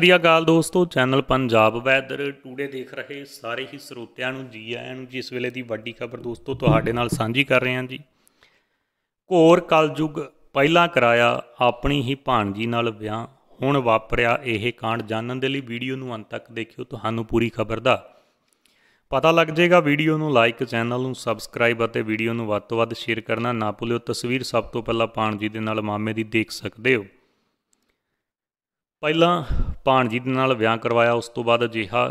ਸ੍ਰੀ ਅਕਾਲ ਦੋਸਤੋ channel Punjab weather today ਦੇਖ ਰਹੇ ਸਾਰੇ ਹੀ ਸਰੋਤਿਆਂ ਨੂੰ ਜੀ ਆਇਆਂ ਨੂੰ ਜਿਸ ਵੇਲੇ ਦੀ ਵੱਡੀ ਖਬਰ ਦੋਸਤੋ ਤੁਹਾਡੇ ਨਾਲ ਸਾਂਝੀ ਕਰ ਰਹੇ ਹਾਂ ਜੀ ਘੋਰ ਕਲਯੁਗ ਪਹਿਲਾਂ ਕਰਾਇਆ ਆਪਣੀ ਹੀ ਭਾਣਜੀ ਨਾਲ ਵਿਆਹ ਹੁਣ ਵਾਪਰਿਆ ਇਹ ਕਾਂਡ ਜਾਣਨ ਦੇ ਲਈ ਵੀਡੀਓ ਨੂੰ ਅੰਤ ਤੱਕ ਦੇਖਿਓ ਤੁਹਾਨੂੰ ਪੂਰੀ ਖਬਰ ਦਾ ਪਤਾ ਲੱਗ ਜਾਏਗਾ ਵੀਡੀਓ ਨੂੰ ਲਾਈਕ ਚੈਨਲ ਨੂੰ ਸਬਸਕ੍ਰਾਈਬ ਅਤੇ ਵੀਡੀਓ ਨੂੰ ਵੱਧ ਤੋਂ ਵੱਧ ਸ਼ੇਅਰ ਕਰਨਾ ਨਾ ਭੁੱਲਿਓ ਤਸਵੀਰ ਸਭ ਤੋਂ ਪਹਿਲਾਂ ਭਾਣਜੀ ਦੇ ਨਾਲ ਮਾਮੇ ਦੀ ਦੇਖ ਸਕਦੇ ਹੋ ਪਹਿਲਾਂ ਭਾਣਜੀ ਦੇ ਨਾਲ ਵਿਆਹ ਕਰਵਾਇਆ ਉਸ ਤੋਂ ਬਾਅਦ ਅਜਿਹਾ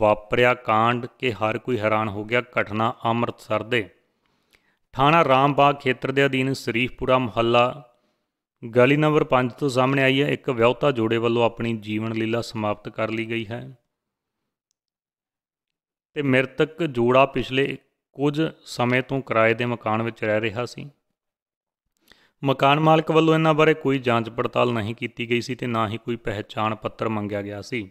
ਵਾਪਰਿਆ ਕਾਂਡ ਕਿ ਹਰ ਕੋਈ ਹੈਰਾਨ ਹੋ ਗਿਆ ਘਟਨਾ ਅੰਮ੍ਰਿਤਸਰ ਦੇ ਥਾਣਾ ਰਾਮਬਾਗ ਖੇਤਰ ਦੇ ਅਧੀਨ ਸ਼ਰੀਫਪੁਰਾ ਮੁਹੱਲਾ ਗਲੀ ਨੰਬਰ 5 ਤੋਂ ਸਾਹਮਣੇ ਆਈ ਹੈ ਇੱਕ ਵਿਆਹਤਾ ਜੋੜੇ ਵੱਲੋਂ ਆਪਣੀ ਜੀਵਨ ਲੀਲਾ ਸਮਾਪਤ ਕਰ ਲਈ ਗਈ ਹੈ ਤੇ ਮ੍ਰਿਤਕ ਜੋੜਾ ਪਿਛਲੇ ਕੁਝ ਸਮੇਂ ਤੋਂ ਕਿਰਾਏ ਦੇ ਮਕਾਨ ਵਿੱਚ ਰਹਿ ਰਿਹਾ ਸੀ ਮਕਾਨ ਮਾਲਕ ਵੱਲੋਂ ਇਹਨਾਂ ਬਾਰੇ ਕੋਈ ਜਾਂਚ ਪੜਤਾਲ ਨਹੀਂ ਕੀਤੀ ਗਈ ਸੀ ਤੇ ਨਾ ਹੀ ਕੋਈ ਪਹਿਚਾਣ ਪੱਤਰ ਮੰਗਿਆ ਗਿਆ ਸੀ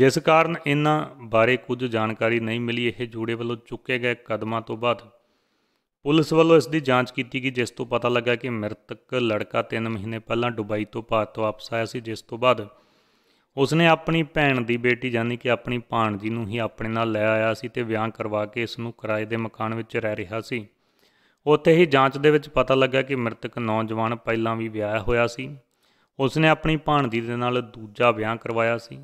ਜਿਸ ਕਾਰਨ ਇਹਨਾਂ ਬਾਰੇ ਕੁਝ ਜਾਣਕਾਰੀ ਨਹੀਂ ਮਿਲੀ ਇਹ ਜੋੜੇ ਵੱਲੋਂ ਚੁੱਕੇ ਗਏ ਕਦਮਾਂ ਤੋਂ ਬਾਅਦ ਪੁਲਿਸ ਵੱਲੋਂ ਇਸ ਦੀ ਜਾਂਚ ਕੀਤੀ ਗਈ ਜਿਸ ਤੋਂ ਪਤਾ ਲੱਗਾ ਕਿ ਮ੍ਰਿਤਕ ਲੜਕਾ 3 ਮਹੀਨੇ ਪਹਿਲਾਂ ਦੁਬਈ ਤੋਂ ਭਾਰਤ ਵਾਪਸ ਆਇਆ ਸੀ ਜਿਸ ਤੋਂ ਬਾਅਦ ਉਸਨੇ ਆਪਣੀ ਭੈਣ ਦੀ ਬੇਟੀ ਜਾਨੀ ਕਿ ਆਪਣੀ ਭਾਣਜੀ ਨੂੰ ਹੀ ਆਪਣੇ ਨਾਲ ਲੈ ਆਇਆ ਸੀ ਤੇ ਵਿਆਹ ਕਰਵਾ ਕੇ ਇਸ ਨੂੰ ਕਿਰਾਏ ਦੇ ਮਕਾਨ ਵਿੱਚ ਰਹਿ ਰਿਹਾ ਸੀ ਉੱਥੇ ਹੀ ਜਾਂਚ ਦੇ ਵਿੱਚ ਪਤਾ ਲੱਗਾ ਕਿ ਮ੍ਰਿਤਕ ਨੌਜਵਾਨ ਪਹਿਲਾਂ ਵੀ ਵਿਆਹਿਆ ਹੋਇਆ ਸੀ ਉਸਨੇ ਆਪਣੀ ਭਾਣਜੀ ਦੇ ਨਾਲ ਦੂਜਾ ਵਿਆਹ ਕਰਵਾਇਆ ਸੀ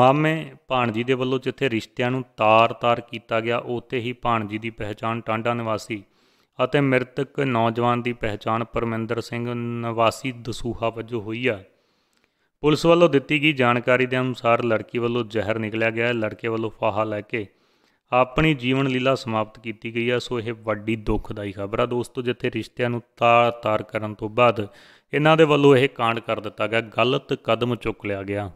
ਮਾਮੇ ਭਾਣਜੀ ਦੇ ਵੱਲੋਂ ਜਿੱਥੇ ਰਿਸ਼ਤਿਆਂ ਨੂੰ ਤਾਰ-ਤਾਰ ਕੀਤਾ ਗਿਆ ਉੱਥੇ ਹੀ ਭਾਣਜੀ ਦੀ ਪਹਿਚਾਣ ਟਾਂਡਾ ਨਿਵਾਸੀ ਅਤੇ ਮ੍ਰਿਤਕ ਨੌਜਵਾਨ ਦੀ ਪਹਿਚਾਣ ਪਰਮਿੰਦਰ ਸਿੰਘ ਨਿਵਾਸੀ ਦਸੂਹਾ ਵਜੋਂ ਹੋਈ ਆ ਪੁਲਿਸ ਵੱਲੋਂ ਦਿੱਤੀ ਗਈ ਜਾਣਕਾਰੀ ਦੇ ਅਨੁਸਾਰ ਲੜਕੀ ਵੱਲੋਂ ਜ਼ਹਿਰ ਨਿਕਲਿਆ ਗਿਆ ਲੜਕੇ ਵੱਲੋਂ ਫਾਹਾ ਲੈ ਕੇ ਆਪਣੀ ਜੀਵਨ ਲੀਲਾ ਸਮਾਪਤ ਕੀਤੀ ਗਈ ਆ ਸੋ ਇਹ ਵੱਡੀ ਦੁੱਖਦਾਈ ਖਬਰ ਆ ਦੋਸਤੋ ਜਿੱਥੇ ਰਿਸ਼ਤਿਆਂ ਨੂੰ ਤਾਰ-ਤਾਰ ਕਰਨ ਤੋਂ ਬਾਅਦ ਇਹਨਾਂ ਦੇ ਵੱਲੋਂ ਇਹ ਕਾਂਡ ਕਰ ਦਿੱਤਾ ਗਿਆ ਗਲਤ ਕਦਮ ਚੁੱਕ ਲਿਆ ਗਿਆ